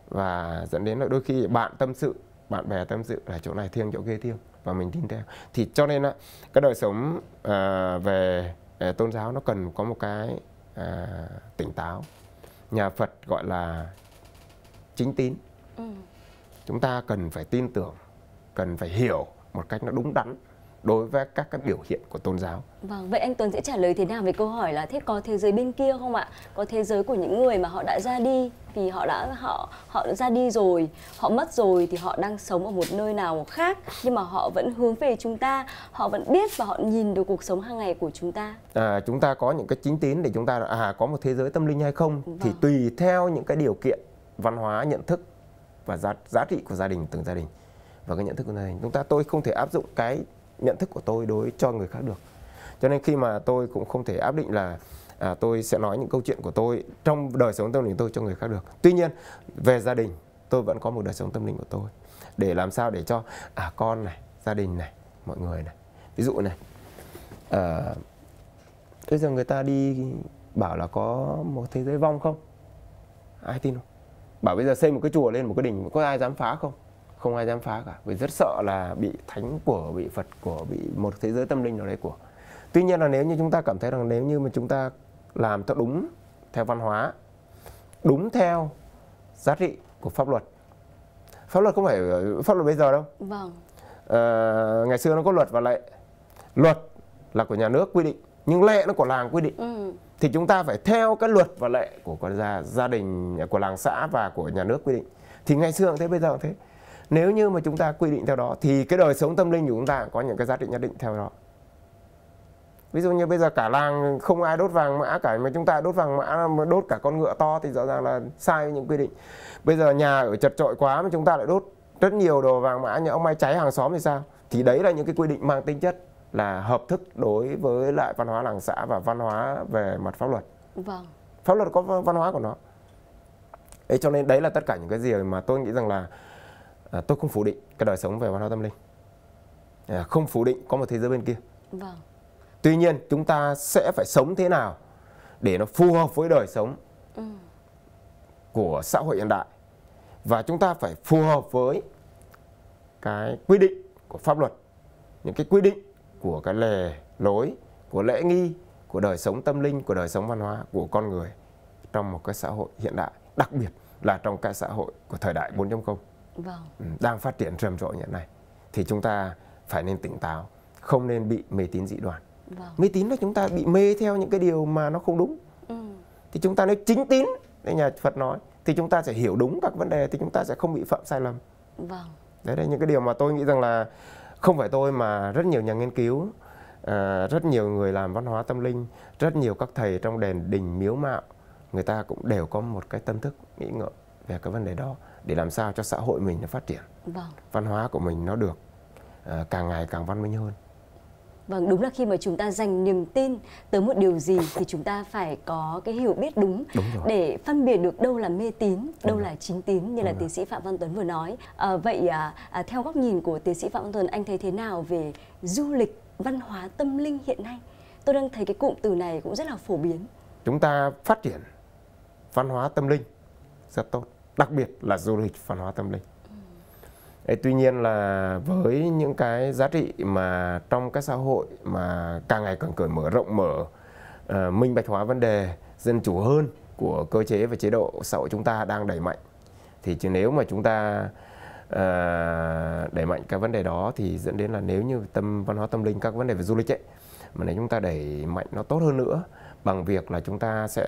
Speaker 2: và dẫn đến là đôi khi bạn tâm sự bạn bè tâm sự là chỗ này thiêng chỗ kia thiêng và mình tin theo thì cho nên là cái đời sống à, về à, tôn giáo nó cần có một cái à, tỉnh táo nhà Phật gọi là chính tín ừ. chúng ta cần phải tin tưởng cần phải hiểu một cách nó đúng đắn đối với các các biểu hiện của tôn giáo.
Speaker 1: Vâng, vậy anh Tuấn sẽ trả lời thế nào về câu hỏi là thế có thế giới bên kia không ạ? Có thế giới của những người mà họ đã ra đi vì họ đã họ họ đã ra đi rồi, họ mất rồi thì họ đang sống ở một nơi nào khác nhưng mà họ vẫn hướng về chúng ta, họ vẫn biết và họ nhìn được cuộc sống hàng ngày của chúng ta.
Speaker 2: À, chúng ta có những cái chính tín để chúng ta à có một thế giới tâm linh hay không vâng. thì tùy theo những cái điều kiện văn hóa nhận thức và giá giá trị của gia đình từng gia đình và cái nhận thức của gia đình chúng ta tôi không thể áp dụng cái nhận thức của tôi đối cho người khác được cho nên khi mà tôi cũng không thể áp định là à, tôi sẽ nói những câu chuyện của tôi trong đời sống tâm linh tôi cho người khác được tuy nhiên về gia đình tôi vẫn có một đời sống tâm linh của tôi để làm sao để cho à con này gia đình này mọi người này ví dụ này à, bây giờ người ta đi bảo là có một thế giới vong không ai tin không bảo bây giờ xây một cái chùa lên một cái đỉnh có ai dám phá không không ai dám phá cả vì rất sợ là bị thánh của bị phật của bị một thế giới tâm linh nào đấy của tuy nhiên là nếu như chúng ta cảm thấy rằng nếu như mà chúng ta làm theo đúng theo văn hóa đúng theo giá trị của pháp luật pháp luật không phải pháp luật bây giờ đâu vâng à, ngày xưa nó có luật và lệ luật là của nhà nước quy định nhưng lệ nó của làng quy định ừ. thì chúng ta phải theo cái luật và lệ của con gia gia đình của làng xã và của nhà nước quy định thì ngày xưa cũng thế bây giờ cũng thế nếu như mà chúng ta quy định theo đó thì cái đời sống tâm linh của chúng ta có những cái giá trị nhất định theo đó ví dụ như bây giờ cả làng không ai đốt vàng mã cả mà chúng ta đốt vàng mã mà đốt cả con ngựa to thì rõ ràng là sai với những quy định bây giờ nhà ở chật trội quá mà chúng ta lại đốt rất nhiều đồ vàng mã như ông may cháy hàng xóm thì sao thì đấy là những cái quy định mang tính chất là hợp thức đối với lại văn hóa làng xã và văn hóa về mặt pháp luật vâng pháp luật có văn hóa của nó Ê, cho nên đấy là tất cả những cái gì mà tôi nghĩ rằng là à, tôi không phủ định cái đời sống về văn hóa tâm linh à, không phủ định có một thế giới bên kia vâng. tuy nhiên chúng ta sẽ phải sống thế nào để nó phù hợp với đời sống ừ. của xã hội hiện đại và chúng ta phải phù hợp với cái quy định của pháp luật những cái quy định của cái lề lối của lễ nghi của đời sống tâm linh của đời sống văn hóa của con người trong một cái xã hội hiện đại đặc biệt là trong cái xã hội của thời đại 4.0 vâng. Ừ, đang phát triển rầm rộ hiện nay thì chúng ta phải nên tỉnh táo không nên bị mê tín dị đoan vâng. mê tín là chúng ta bị mê theo những cái điều mà nó không đúng ừ. thì chúng ta nếu chính tín đấy nhà Phật nói thì chúng ta sẽ hiểu đúng các vấn đề thì chúng ta sẽ không bị phạm sai lầm vâng. đấy là những cái điều mà tôi nghĩ rằng là không phải tôi mà rất nhiều nhà nghiên cứu à, rất nhiều người làm văn hóa tâm linh rất nhiều các thầy trong đền đình miếu mạo người ta cũng đều có một cái tâm thức nghĩ ngợi về cái vấn đề đó để làm sao cho xã hội mình nó phát triển vâng. văn hóa của mình nó được uh, càng ngày càng văn minh hơn
Speaker 1: Vâng, đúng là khi mà chúng ta dành niềm tin tới một điều gì thì chúng ta phải có cái hiểu biết đúng, đúng để phân biệt được đâu là mê tín, đúng đâu rồi. là chính tín như đúng là tiến sĩ Phạm Văn Tuấn vừa nói. À, vậy à, à, theo góc nhìn của tiến sĩ Phạm Văn Tuấn, anh thấy thế nào về du lịch văn hóa tâm linh hiện nay? Tôi đang thấy cái cụm từ này cũng rất là phổ biến.
Speaker 2: Chúng ta phát triển văn hóa tâm linh rất tốt đặc biệt là du lịch văn hóa tâm linh Đấy, tuy nhiên là với những cái giá trị mà trong các xã hội mà càng ngày càng cởi mở rộng mở uh, minh bạch hóa vấn đề dân chủ hơn của cơ chế và chế độ xã hội chúng ta đang đẩy mạnh thì chứ nếu mà chúng ta uh, đẩy mạnh cái vấn đề đó thì dẫn đến là nếu như tâm văn hóa tâm linh các vấn đề về du lịch ấy mà nếu chúng ta đẩy mạnh nó tốt hơn nữa bằng việc là chúng ta sẽ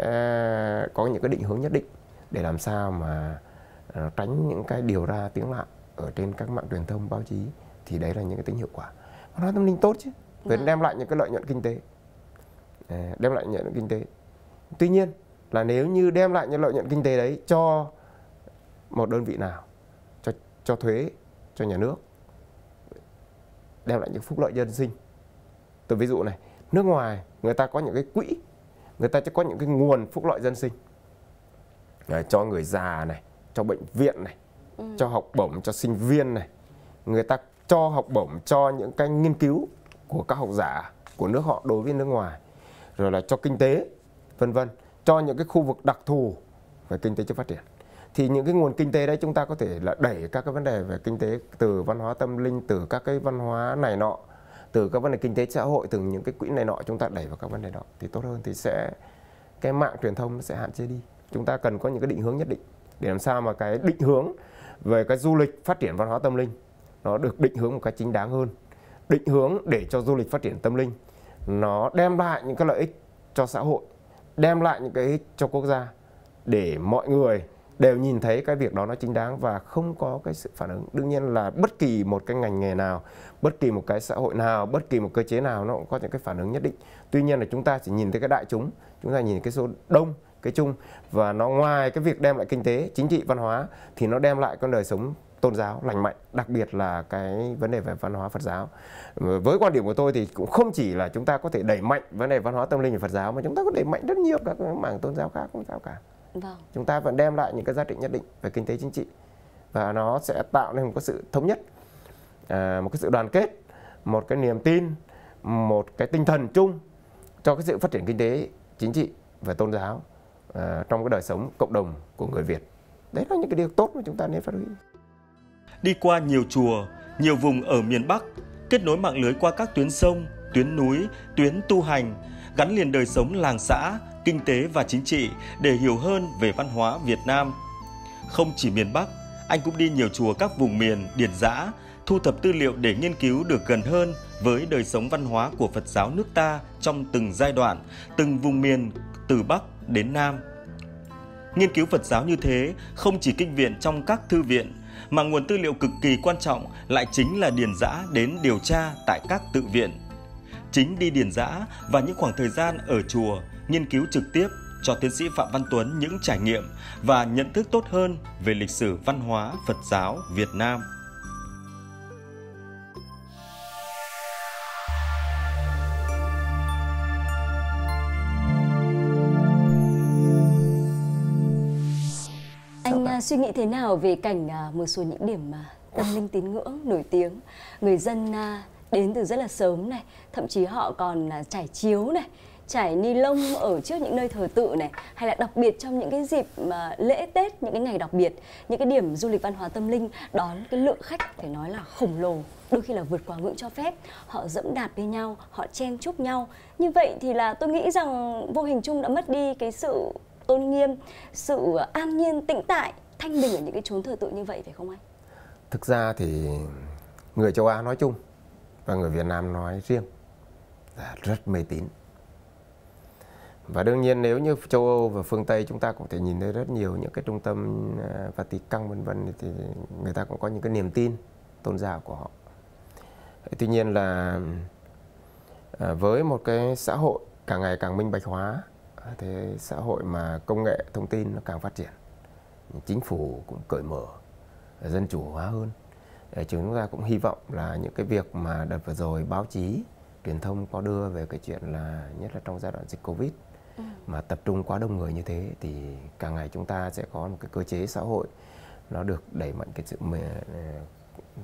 Speaker 2: có những cái định hướng nhất định để làm sao mà ờ, tránh những cái điều ra tiếng lạ ở trên các mạng truyền thông báo chí thì đấy là những cái tính hiệu quả văn hóa tâm linh tốt chứ phải dạ. đem lại những cái lợi nhuận kinh tế ờ, đem lại lợi nhuận kinh tế tuy nhiên là nếu như đem lại những lợi nhuận kinh tế đấy cho một đơn vị nào cho cho thuế cho nhà nước đem lại những phúc lợi dân sinh tôi ví dụ này nước ngoài người ta có những cái quỹ người ta sẽ có những cái nguồn phúc lợi dân sinh cho người già này cho bệnh viện này ừ. cho học bổng cho sinh viên này người ta cho học bổng cho những cái nghiên cứu của các học giả của nước họ đối với nước ngoài rồi là cho kinh tế vân vân cho những cái khu vực đặc thù về kinh tế chưa phát triển thì những cái nguồn kinh tế đấy chúng ta có thể là đẩy các cái vấn đề về kinh tế từ văn hóa tâm linh từ các cái văn hóa này nọ từ các vấn đề kinh tế xã hội từ những cái quỹ này nọ chúng ta đẩy vào các vấn đề đó thì tốt hơn thì sẽ cái mạng truyền thông nó sẽ hạn chế đi chúng ta cần có những cái định hướng nhất định để làm sao mà cái định hướng về cái du lịch phát triển văn hóa tâm linh nó được định hướng một cách chính đáng hơn định hướng để cho du lịch phát triển tâm linh nó đem lại những cái lợi ích cho xã hội đem lại những cái ích cho quốc gia để mọi người đều nhìn thấy cái việc đó nó chính đáng và không có cái sự phản ứng đương nhiên là bất kỳ một cái ngành nghề nào bất kỳ một cái xã hội nào bất kỳ một cơ chế nào nó cũng có những cái phản ứng nhất định tuy nhiên là chúng ta chỉ nhìn thấy cái đại chúng chúng ta nhìn cái số đông cái chung và nó ngoài cái việc đem lại kinh tế chính trị văn hóa thì nó đem lại con đời sống tôn giáo lành mạnh đặc biệt là cái vấn đề về văn hóa Phật giáo với quan điểm của tôi thì cũng không chỉ là chúng ta có thể đẩy mạnh vấn đề văn hóa tâm linh của Phật giáo mà chúng ta có đẩy mạnh rất nhiều các mảng tôn giáo khác cũng sao cả vâng. chúng ta vẫn đem lại những cái giá trị nhất định về kinh tế chính trị và nó sẽ tạo nên một cái sự thống nhất à, một cái sự đoàn kết một cái niềm tin một cái tinh thần chung cho cái sự phát triển kinh tế chính trị và tôn
Speaker 3: giáo À, trong cái đời sống cộng đồng của người Việt.
Speaker 2: Đấy là những cái điều tốt mà chúng ta nên phát huy.
Speaker 3: Đi qua nhiều chùa, nhiều vùng ở miền Bắc, kết nối mạng lưới qua các tuyến sông, tuyến núi, tuyến tu hành, gắn liền đời sống làng xã, kinh tế và chính trị để hiểu hơn về văn hóa Việt Nam. Không chỉ miền Bắc, anh cũng đi nhiều chùa các vùng miền, điển giã, thu thập tư liệu để nghiên cứu được gần hơn với đời sống văn hóa của Phật giáo nước ta trong từng giai đoạn, từng vùng miền từ Bắc đến Nam. Nghiên cứu Phật giáo như thế không chỉ kinh viện trong các thư viện mà nguồn tư liệu cực kỳ quan trọng lại chính là điền giã đến điều tra tại các tự viện. Chính đi điền giã và những khoảng thời gian ở chùa nghiên cứu trực tiếp cho tiến sĩ Phạm Văn Tuấn những trải nghiệm và nhận thức tốt hơn về lịch sử văn hóa Phật giáo Việt Nam.
Speaker 1: suy nghĩ thế nào về cảnh à, một số những điểm tâm linh tín ngưỡng nổi tiếng người dân à, đến từ rất là sớm này thậm chí họ còn à, trải chiếu này trải ni lông ở trước những nơi thờ tự này hay là đặc biệt trong những cái dịp mà lễ Tết những cái ngày đặc biệt những cái điểm du lịch văn hóa tâm linh đón cái lượng khách phải nói là khổng lồ đôi khi là vượt quá ngưỡng cho phép họ dẫm đạp với nhau họ chen chúc nhau như vậy thì là tôi nghĩ rằng vô hình chung đã mất đi cái sự tôn nghiêm sự an nhiên tĩnh tại thanh bình ở những cái chốn thờ tự như vậy phải không anh?
Speaker 2: Thực ra thì người châu Á nói chung và người Việt Nam nói riêng là rất mê tín. Và đương nhiên nếu như châu Âu và phương Tây chúng ta cũng thể nhìn thấy rất nhiều những cái trung tâm à, Vatican vân vân thì người ta cũng có những cái niềm tin tôn giáo của họ. Tuy nhiên là à, với một cái xã hội càng ngày càng minh bạch hóa thế xã hội mà công nghệ thông tin nó càng phát triển chính phủ cũng cởi mở dân chủ hóa hơn ờ, chúng ta cũng hy vọng là những cái việc mà đợt vừa rồi báo chí truyền thông có đưa về cái chuyện là nhất là trong giai đoạn dịch covid ừ. mà tập trung quá đông người như thế thì càng ngày chúng ta sẽ có một cái cơ chế xã hội nó được đẩy mạnh cái sự ờ,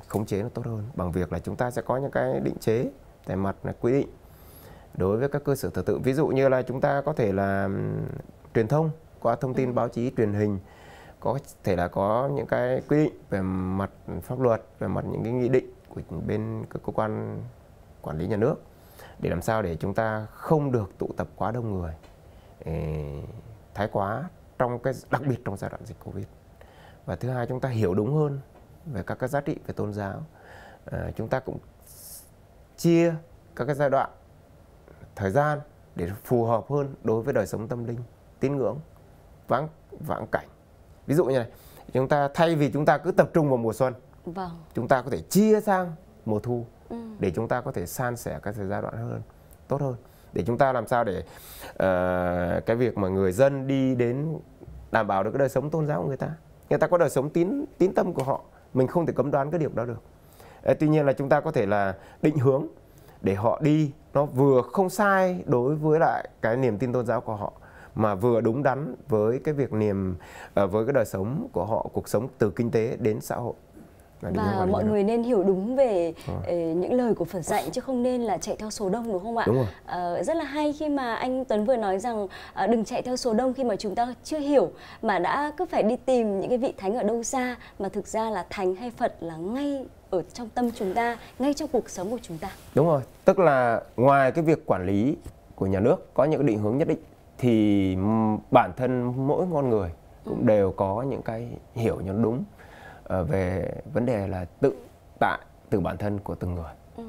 Speaker 2: khống chế nó tốt hơn bằng việc là chúng ta sẽ có những cái định chế về mặt là quy định đối với các cơ sở thờ tự ví dụ như là chúng ta có thể là truyền thông qua thông tin ừ. báo chí truyền hình có thể là có những cái quy định về mặt pháp luật về mặt những cái nghị định của bên các cơ quan quản lý nhà nước để làm sao để chúng ta không được tụ tập quá đông người thái quá trong cái đặc biệt trong giai đoạn dịch covid và thứ hai chúng ta hiểu đúng hơn về các cái giá trị về tôn giáo à, chúng ta cũng chia các cái giai đoạn thời gian để phù hợp hơn đối với đời sống tâm linh tín ngưỡng vãng vãng cảnh ví dụ như này chúng ta thay vì chúng ta cứ tập trung vào mùa xuân vâng. chúng ta có thể chia sang mùa thu ừ. để chúng ta có thể san sẻ các thời giai đoạn hơn tốt hơn để chúng ta làm sao để uh, cái việc mà người dân đi đến đảm bảo được cái đời sống tôn giáo của người ta người ta có đời sống tín tín tâm của họ mình không thể cấm đoán cái điều đó được à, tuy nhiên là chúng ta có thể là định hướng để họ đi nó vừa không sai đối với lại cái niềm tin tôn giáo của họ mà vừa đúng đắn với cái việc niềm ờ, với cái đời sống của họ cuộc sống từ kinh tế đến xã hội
Speaker 4: và, mọi người
Speaker 1: nên hiểu đúng về à. những lời của Phật dạy chứ không nên là chạy theo số đông đúng không ạ? Đúng rồi. À, rất là hay khi mà anh Tuấn vừa nói rằng à, đừng chạy theo số đông khi mà chúng ta chưa hiểu mà đã cứ phải đi tìm những cái vị thánh ở đâu xa mà thực ra là thánh hay Phật là ngay ở trong tâm chúng ta, ngay trong cuộc sống của chúng ta.
Speaker 2: Đúng rồi, tức là ngoài cái việc quản lý của nhà nước có những định hướng nhất định thì bản thân mỗi con người cũng ừ. đều có những cái hiểu cho đúng ờ, về vấn đề là tự tại từ bản thân của từng người ừ.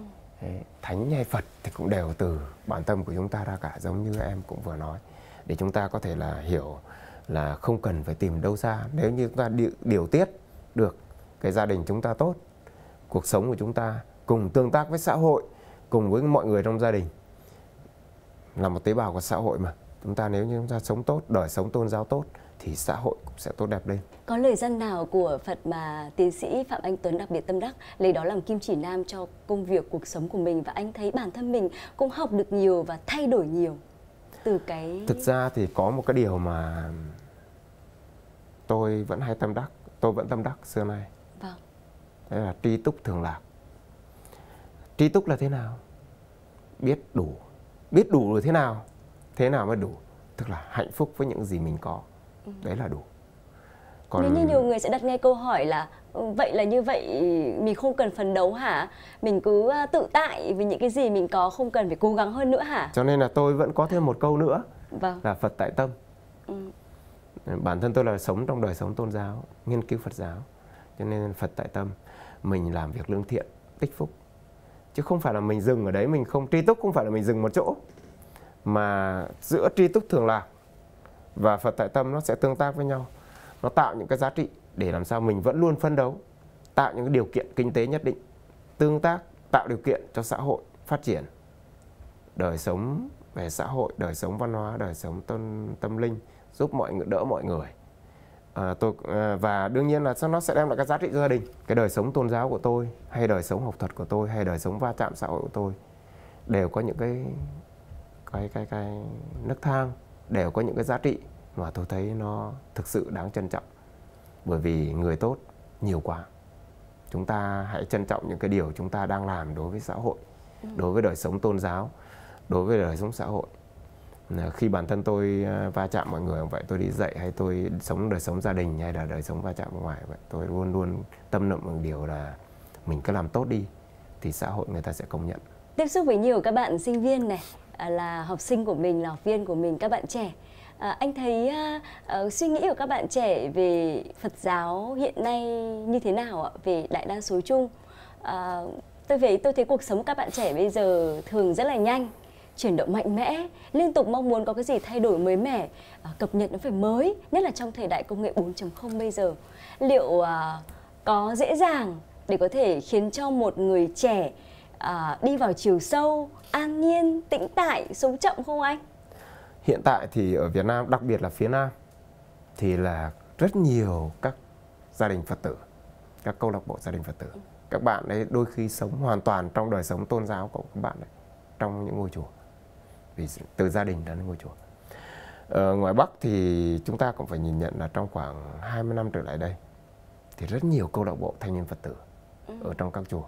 Speaker 2: thánh hay phật thì cũng đều từ bản tâm của chúng ta ra cả giống như em cũng vừa nói để chúng ta có thể là hiểu là không cần phải tìm đâu xa nếu như chúng ta điều tiết được cái gia đình chúng ta tốt cuộc sống của chúng ta cùng tương tác với xã hội cùng với mọi người trong gia đình là một tế bào của xã hội mà chúng ta nếu như chúng ta sống tốt đời sống tôn giáo tốt thì xã hội cũng sẽ tốt đẹp lên
Speaker 1: có lời dân nào của Phật mà tiến sĩ Phạm Anh Tuấn đặc biệt tâm đắc lấy đó làm kim chỉ nam cho công việc cuộc sống của mình và anh thấy bản thân mình cũng học được nhiều và thay đổi nhiều từ cái thực ra
Speaker 2: thì có một cái điều mà tôi vẫn hay tâm đắc tôi vẫn tâm đắc xưa nay vâng Đó là tri túc thường lạc tri túc là thế nào biết đủ biết đủ là thế nào thế nào mới đủ tức là hạnh phúc với những gì mình có ừ. đấy là đủ còn nếu như nhiều
Speaker 1: người sẽ đặt nghe câu hỏi là ừ, vậy là như vậy mình không cần phấn đấu hả mình cứ ờ, tự tại với những cái gì mình có không cần phải cố gắng hơn nữa hả
Speaker 2: cho nên là tôi vẫn có thêm một câu nữa vâng. là phật tại tâm ừ. bản thân tôi là sống trong đời sống tôn giáo nghiên cứu phật giáo cho nên phật tại tâm mình làm việc lương thiện tích phúc chứ không phải là mình dừng ở đấy mình không tri túc không phải là mình dừng một chỗ mà giữa tri túc thường lạc và Phật tại tâm nó sẽ tương tác với nhau. Nó tạo những cái giá trị để làm sao mình vẫn luôn phân đấu, tạo những cái điều kiện kinh tế nhất định, tương tác, tạo điều kiện cho xã hội phát triển. Đời sống về xã hội, đời sống văn hóa, đời sống tâm, tâm linh giúp mọi người đỡ mọi người. À, tôi à, và đương nhiên là nó sẽ đem lại các giá trị cho gia đình, cái đời sống tôn giáo của tôi hay đời sống học thuật của tôi hay đời sống va chạm xã hội của tôi đều có những cái cái cái cái nấc thang đều có những cái giá trị mà tôi thấy nó thực sự đáng trân trọng bởi vì người tốt nhiều quá chúng ta hãy trân trọng những cái điều chúng ta đang làm đối với xã hội ừ. đối với đời sống tôn giáo đối với đời sống xã hội ờ, khi bản thân tôi ờ, va chạm mọi người vậy tôi đi dạy hay tôi sống đời sống gia đình hay là đời sống va chạm ngoài vậy tôi luôn luôn tâm niệm một điều là mình cứ làm tốt đi thì xã hội người ta sẽ công nhận
Speaker 1: tiếp xúc với nhiều các bạn sinh viên này À, là học sinh của mình là học viên của mình các bạn trẻ à, anh thấy à, à, suy nghĩ của các bạn trẻ về Phật giáo hiện nay như thế nào ạ về đại đa số chung à, tôi về tôi thấy cuộc sống các bạn trẻ bây giờ thường rất là nhanh chuyển động mạnh mẽ liên tục mong muốn có cái gì thay đổi mới mẻ à, cập nhật nó phải mới nhất là trong thời đại công nghệ 4.0 bây giờ liệu à, có dễ dàng để có thể khiến cho một người trẻ à, đi vào chiều sâu an nhiên tĩnh tại sống chậm không anh
Speaker 2: hiện tại thì ở Việt Nam đặc biệt là phía Nam thì là rất nhiều các gia đình Phật tử các câu lạc bộ gia đình Phật tử các bạn ấy đôi khi sống hoàn toàn trong đời sống tôn giáo của các bạn ấy trong những ngôi chùa vì từ gia đình đến ngôi chùa ở ờ, ngoài Bắc thì chúng ta cũng phải nhìn nhận là trong khoảng 20 năm trở lại đây thì rất nhiều câu lạc bộ thanh niên Phật tử ừ. ở trong các chùa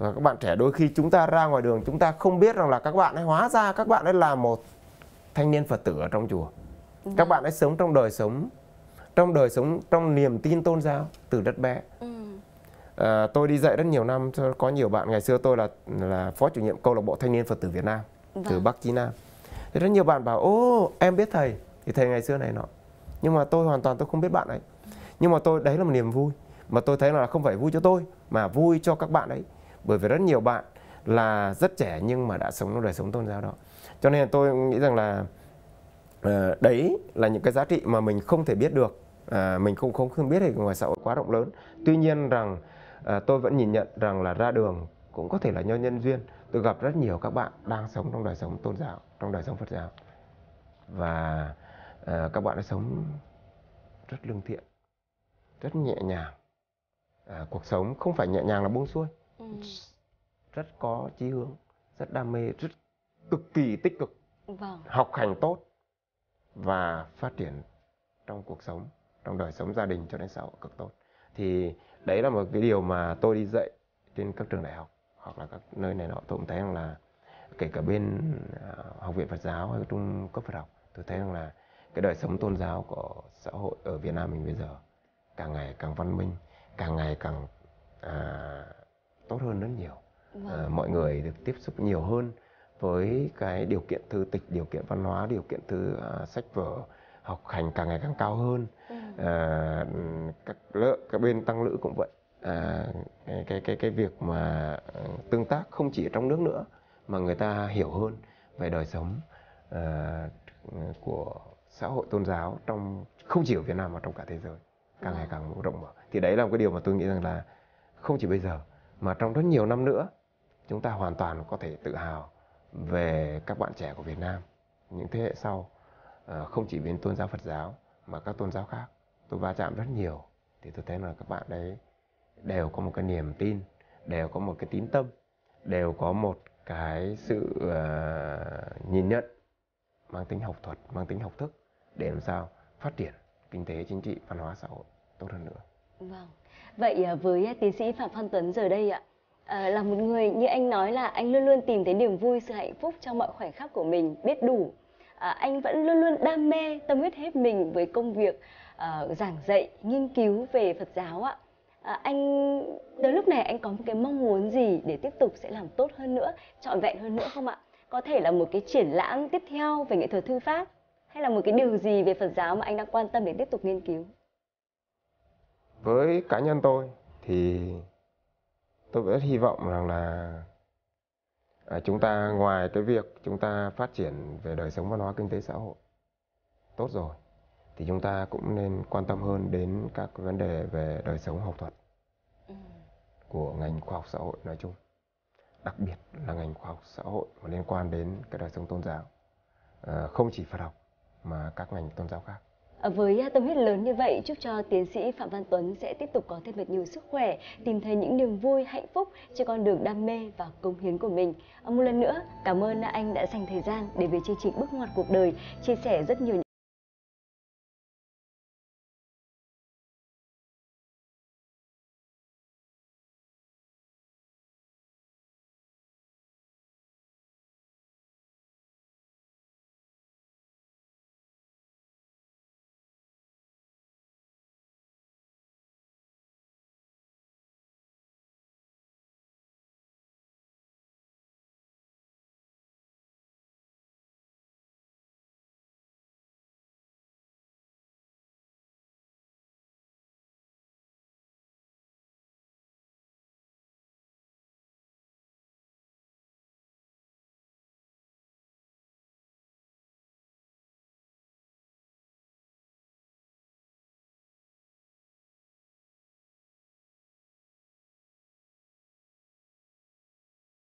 Speaker 2: và các bạn trẻ đôi khi chúng ta ra ngoài đường chúng ta không biết rằng là các bạn ấy hóa ra các bạn ấy là một thanh niên phật tử ở trong chùa ừ. các bạn ấy sống trong đời sống trong đời sống trong niềm tin tôn giáo từ đất bé ừ. à, tôi đi dạy rất nhiều năm có nhiều bạn ngày xưa tôi là là phó chủ nhiệm câu lạc bộ thanh niên phật tử việt nam vâng. từ bắc chí nam thì rất nhiều bạn bảo ô em biết thầy thì thầy ngày xưa này nọ nhưng mà tôi hoàn toàn tôi không biết bạn ấy nhưng mà tôi đấy là một niềm vui mà tôi thấy là không phải vui cho tôi mà vui cho các bạn ấy bởi vì rất nhiều bạn là rất trẻ nhưng mà đã sống trong đời sống tôn giáo đó cho nên tôi nghĩ rằng là ờ, đấy là những cái giá trị mà mình không thể biết được à, mình không không không biết thì ngoài xã hội quá rộng lớn tuy nhiên rằng ờ, tôi vẫn nhìn nhận rằng là ra đường cũng có thể là do nhân duyên tôi gặp rất nhiều các bạn đang sống trong đời sống tôn giáo trong đời sống phật giáo và ờ, các bạn đã sống rất lương thiện rất nhẹ nhàng à, cuộc sống không phải nhẹ nhàng là buông xuôi rất có chí hướng rất đam mê rất cực kỳ tích cực
Speaker 4: vâng. học
Speaker 2: hành tốt và phát triển trong cuộc sống trong đời sống gia đình cho đến xã hội cực tốt thì đấy là một cái điều mà tôi đi dạy trên các trường đại học hoặc là các nơi này nọ tôi cũng thấy rằng là kể cả bên à, học viện Phật giáo hay trung cấp Phật học tôi thấy rằng là cái đời sống tôn giáo của xã hội ở Việt Nam mình bây giờ càng ngày càng văn minh càng ngày càng à, tốt hơn rất nhiều vâng. à, mọi người được tiếp xúc nhiều hơn với cái điều kiện thư tịch điều kiện văn hóa điều kiện thư uh, sách vở học hành càng ngày càng cao hơn ừ. à, các lỡ các bên tăng lữ cũng vậy à, cái, cái cái cái việc mà tương tác không chỉ ở trong nước nữa mà người ta hiểu hơn về đời sống à, của xã hội tôn giáo trong không chỉ ở Việt Nam mà trong cả thế giới càng ngày vâng. càng rộng mở thì đấy là một cái điều mà tôi nghĩ rằng là không chỉ bây giờ mà trong rất nhiều năm nữa chúng ta hoàn toàn có thể tự hào về các bạn trẻ của Việt Nam những thế hệ sau ờ, không chỉ bên tôn giáo Phật giáo mà các tôn giáo khác tôi va chạm rất nhiều thì tôi thấy là các bạn đấy đều có một cái niềm tin đều có một cái tín tâm đều có một cái sự ờ, nhìn nhận mang tính học thuật mang tính học thức để làm sao phát triển kinh tế chính trị văn hóa xã hội tốt hơn nữa
Speaker 1: vâng vậy à, với à, tiến sĩ phạm văn tuấn giờ đây ạ à, là một người như anh nói là anh luôn luôn tìm thấy niềm vui sự hạnh phúc trong mọi khoảnh khắc của mình biết đủ à anh vẫn luôn luôn đam mê tâm huyết hết mình với công việc à giảng dạy nghiên cứu về phật giáo ạ à anh tới lúc này anh có một cái mong muốn gì để tiếp tục sẽ làm tốt hơn nữa trọn vẹn hơn nữa không ạ có thể là một cái triển lãm tiếp theo về nghệ thuật thư pháp hay là một cái điều gì về phật giáo mà anh đang quan tâm để tiếp tục nghiên cứu
Speaker 2: với cá nhân tôi thì tôi rất hy vọng rằng là à, chúng ta ngoài cái việc chúng ta phát triển về đời sống văn hóa kinh tế xã hội tốt rồi thì chúng ta cũng nên quan tâm hơn đến các vấn đề về đời sống học thuật của ngành khoa học xã hội nói chung đặc biệt là ngành khoa học xã hội mà liên quan đến cái đời sống tôn giáo à, không chỉ phật học mà các ngành tôn giáo khác
Speaker 1: Ờ, với à, tâm huyết lớn như vậy chúc cho tiến sĩ phạm văn tuấn sẽ tiếp tục có thêm thật nhiều sức khỏe tìm thấy những niềm vui hạnh phúc trên con đường đam mê và cống hiến của mình ờ, một lần nữa cảm ơn anh đã dành thời gian để về chương trình bước ngoặt cuộc đời chia sẻ rất nhiều